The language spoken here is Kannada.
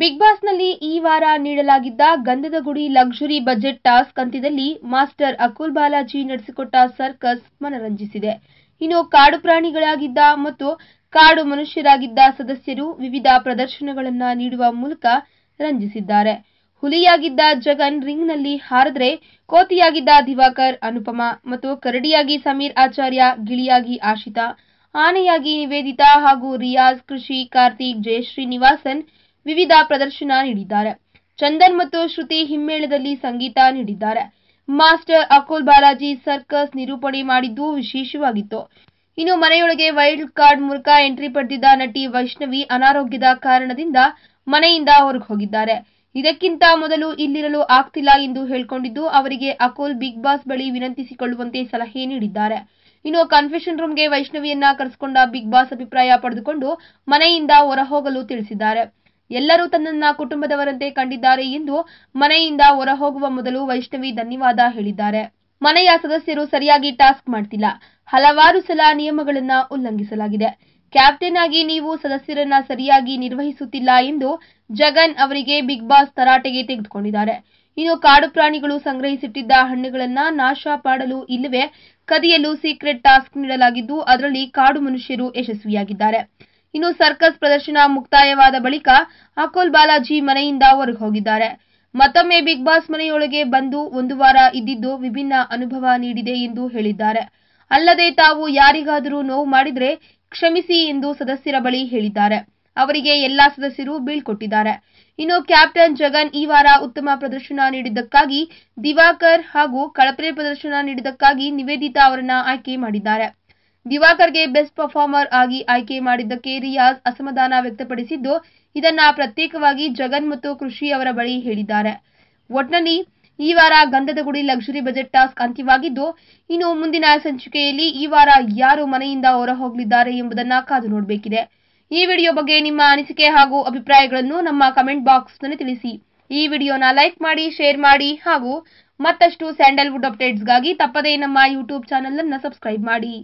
ಬಿಗ್ ಬಾಸ್ ನಲ್ಲಿ ಈ ವಾರ ನೀಡಲಾಗಿದ್ದ ಗಂಧದ ಗುಡಿ ಲಕ್ಸುರಿ ಬಜೆಟ್ ಟಾಸ್ಕ್ ಅಂತ್ಯದಲ್ಲಿ ಮಾಸ್ಟರ್ ಅಕುಲ್ ಬಾಲಾಜಿ ನಡೆಸಿಕೊಟ್ಟ ಸರ್ಕಸ್ ಮನರಂಜಿಸಿದೆ ಇನ್ನು ಕಾಡು ಪ್ರಾಣಿಗಳಾಗಿದ್ದ ಮತ್ತು ಕಾಡು ಮನುಷ್ಯರಾಗಿದ್ದ ಸದಸ್ಯರು ವಿವಿಧ ಪ್ರದರ್ಶನಗಳನ್ನು ನೀಡುವ ಮೂಲಕ ರಂಜಿಸಿದ್ದಾರೆ ಹುಲಿಯಾಗಿದ್ದ ಜಗನ್ ರಿಂಗ್ನಲ್ಲಿ ಹಾರದ್ರೆ ಕೋತಿಯಾಗಿದ್ದ ದಿವಾಕರ್ ಅನುಪಮ ಮತ್ತು ಕರಡಿಯಾಗಿ ಸಮೀರ್ ಆಚಾರ್ಯ ಗಿಳಿಯಾಗಿ ಆಶಿತಾ ಆನೆಯಾಗಿ ನಿವೇದಿತಾ ಹಾಗೂ ರಿಯಾಜ್ ಕೃಷಿ ಕಾರ್ತಿಕ್ ಜಯಶ್ರೀನಿವಾಸನ್ ವಿವಿಧ ಪ್ರದರ್ಶನ ನೀಡಿದ್ದಾರೆ ಚಂದನ್ ಮತ್ತು ಶ್ರುತಿ ಹಿಮ್ಮೇಳದಲ್ಲಿ ಸಂಗೀತ ನೀಡಿದ್ದಾರೆ ಮಾಸ್ಟರ್ ಅಕೋಲ್ ಬಾಲಾಜಿ ಸರ್ಕಸ್ ನಿರೂಪಣೆ ಮಾಡಿದ್ದು ವಿಶೇಷವಾಗಿತ್ತು ಇನ್ನು ಮನೆಯೊಳಗೆ ವೈಲ್ಡ್ ಕಾರ್ಡ್ ಮೂಲಕ ಎಂಟ್ರಿ ಪಡೆದಿದ್ದ ನಟಿ ವೈಷ್ಣವಿ ಅನಾರೋಗ್ಯದ ಕಾರಣದಿಂದ ಮನೆಯಿಂದ ಹೊರಗೆ ಹೋಗಿದ್ದಾರೆ ಇದಕ್ಕಿಂತ ಮೊದಲು ಇಲ್ಲಿರಲು ಆಗ್ತಿಲ್ಲ ಎಂದು ಹೇಳಿಕೊಂಡಿದ್ದು ಅವರಿಗೆ ಅಕೋಲ್ ಬಿಗ್ ಬಾಸ್ ಬಳಿ ವಿನಂತಿಸಿಕೊಳ್ಳುವಂತೆ ಸಲಹೆ ನೀಡಿದ್ದಾರೆ ಇನ್ನು ಕನ್ಫೆಷನ್ ರೂಮ್ಗೆ ವೈಷ್ಣವಿಯನ್ನ ಕರೆಸಿಕೊಂಡ ಬಿಗ್ ಬಾಸ್ ಅಭಿಪ್ರಾಯ ಪಡೆದುಕೊಂಡು ಮನೆಯಿಂದ ಹೊರಹೋಗಲು ತಿಳಿಸಿದ್ದಾರೆ ಎಲ್ಲರೂ ತನ್ನನ್ನ ಕುಟುಂಬದವರಂತೆ ಕಂಡಿದ್ದಾರೆ ಎಂದು ಮನೆಯಿಂದ ಹೊರಹೋಗುವ ಮೊದಲು ವೈಷ್ಣವಿ ಧನ್ಯವಾದ ಹೇಳಿದ್ದಾರೆ ಮನೆಯ ಸದಸ್ಯರು ಸರಿಯಾಗಿ ಟಾಸ್ಕ್ ಮಾಡ್ತಿಲ್ಲ ಹಲವಾರು ಸಲ ನಿಯಮಗಳನ್ನ ಉಲ್ಲಂಘಿಸಲಾಗಿದೆ ಕ್ಯಾಪ್ಟನ್ ಆಗಿ ನೀವು ಸದಸ್ಯರನ್ನ ಸರಿಯಾಗಿ ನಿರ್ವಹಿಸುತ್ತಿಲ್ಲ ಎಂದು ಜಗನ್ ಅವರಿಗೆ ಬಿಗ್ ಬಾಸ್ ತರಾಟೆಗೆ ತೆಗೆದುಕೊಂಡಿದ್ದಾರೆ ಇನ್ನು ಕಾಡು ಪ್ರಾಣಿಗಳು ಸಂಗ್ರಹಿಸಿಟ್ಟಿದ್ದ ಹಣ್ಣುಗಳನ್ನ ನಾಶ ಮಾಡಲು ಇಲ್ಲವೇ ಕದಿಯಲು ಸೀಕ್ರೆಟ್ ಟಾಸ್ಕ್ ನೀಡಲಾಗಿದ್ದು ಅದರಲ್ಲಿ ಕಾಡು ಮನುಷ್ಯರು ಯಶಸ್ವಿಯಾಗಿದ್ದಾರೆ ಇನ್ನು ಸರ್ಕಸ್ ಪ್ರದರ್ಶನ ಮುಕ್ತಾಯವಾದ ಬಳಿಕ ಅಕೋಲ್ ಬಾಲಾಜಿ ಮನೆಯಿಂದ ಹೊರಗೆ ಹೋಗಿದ್ದಾರೆ ಮತ್ತೊಮ್ಮೆ ಬಿಗ್ ಬಾಸ್ ಮನೆಯೊಳಗೆ ಬಂದು ಒಂದು ವಾರ ಇದ್ದಿದ್ದು ವಿಭಿನ್ನ ಅನುಭವ ನೀಡಿದೆ ಎಂದು ಹೇಳಿದ್ದಾರೆ ಅಲ್ಲದೆ ತಾವು ಯಾರಿಗಾದರೂ ನೋವು ಮಾಡಿದ್ರೆ ಕ್ಷಮಿಸಿ ಎಂದು ಸದಸ್ಯರ ಬಳಿ ಹೇಳಿದ್ದಾರೆ ಅವರಿಗೆ ಎಲ್ಲಾ ಸದಸ್ಯರು ಬೀಳ್ಕೊಟ್ಟಿದ್ದಾರೆ ಇನ್ನು ಕ್ಯಾಪ್ಟನ್ ಜಗನ್ ಈ ವಾರ ಉತ್ತಮ ಪ್ರದರ್ಶನ ನೀಡಿದ್ದಕ್ಕಾಗಿ ದಿವಾಕರ್ ಹಾಗೂ ಕಳಪೆ ಪ್ರದರ್ಶನ ನೀಡಿದ್ದಕ್ಕಾಗಿ ನಿವೇದಿತಾ ಅವರನ್ನ ಆಯ್ಕೆ ಮಾಡಿದ್ದಾರೆ ದಿವಾಕರ್ಗೆ ಬೆಸ್ಟ್ ಪರ್ಫಾರ್ಮರ್ ಆಗಿ ಆಯ್ಕೆ ಮಾಡಿದ್ದಕ್ಕೆ ರಿಯಾಜ್ ಅಸಮಾಧಾನ ವ್ಯಕ್ತಪಡಿಸಿದ್ದು ಇದನ್ನ ಪ್ರತ್ಯೇಕವಾಗಿ ಜಗನ್ ಮತ್ತು ಕೃಷಿ ಅವರ ಬಳಿ ಹೇಳಿದ್ದಾರೆ ಒಟ್ನಲ್ಲಿ ಈ ವಾರ ಗಂಧದ ಗುಡಿ ಲಕ್ಸುರಿ ಬಜೆಟ್ ಟಾಸ್ಕ್ ಅಂತ್ಯವಾಗಿದ್ದು ಇನ್ನು ಮುಂದಿನ ಸಂಚಿಕೆಯಲ್ಲಿ ಈ ವಾರ ಯಾರು ಮನೆಯಿಂದ ಹೊರ ಹೋಗಲಿದ್ದಾರೆ ಎಂಬುದನ್ನ ಕಾದು ನೋಡಬೇಕಿದೆ ಈ ವಿಡಿಯೋ ಬಗ್ಗೆ ನಿಮ್ಮ ಅನಿಸಿಕೆ ಹಾಗೂ ಅಭಿಪ್ರಾಯಗಳನ್ನು ನಮ್ಮ ಕಮೆಂಟ್ ಬಾಕ್ಸ್ನಲ್ಲಿ ತಿಳಿಸಿ ಈ ವಿಡಿಯೋನ ಲೈಕ್ ಮಾಡಿ ಶೇರ್ ಮಾಡಿ ಹಾಗೂ ಮತ್ತಷ್ಟು ಸ್ಯಾಂಡಲ್ವುಡ್ ಅಪ್ಡೇಟ್ಸ್ಗಾಗಿ ತಪ್ಪದೇ ನಮ್ಮ ಯೂಟ್ಯೂಬ್ ಚಾನಲ್ ಅನ್ನು ಸಬ್ಸ್ಕ್ರೈಬ್ ಮಾಡಿ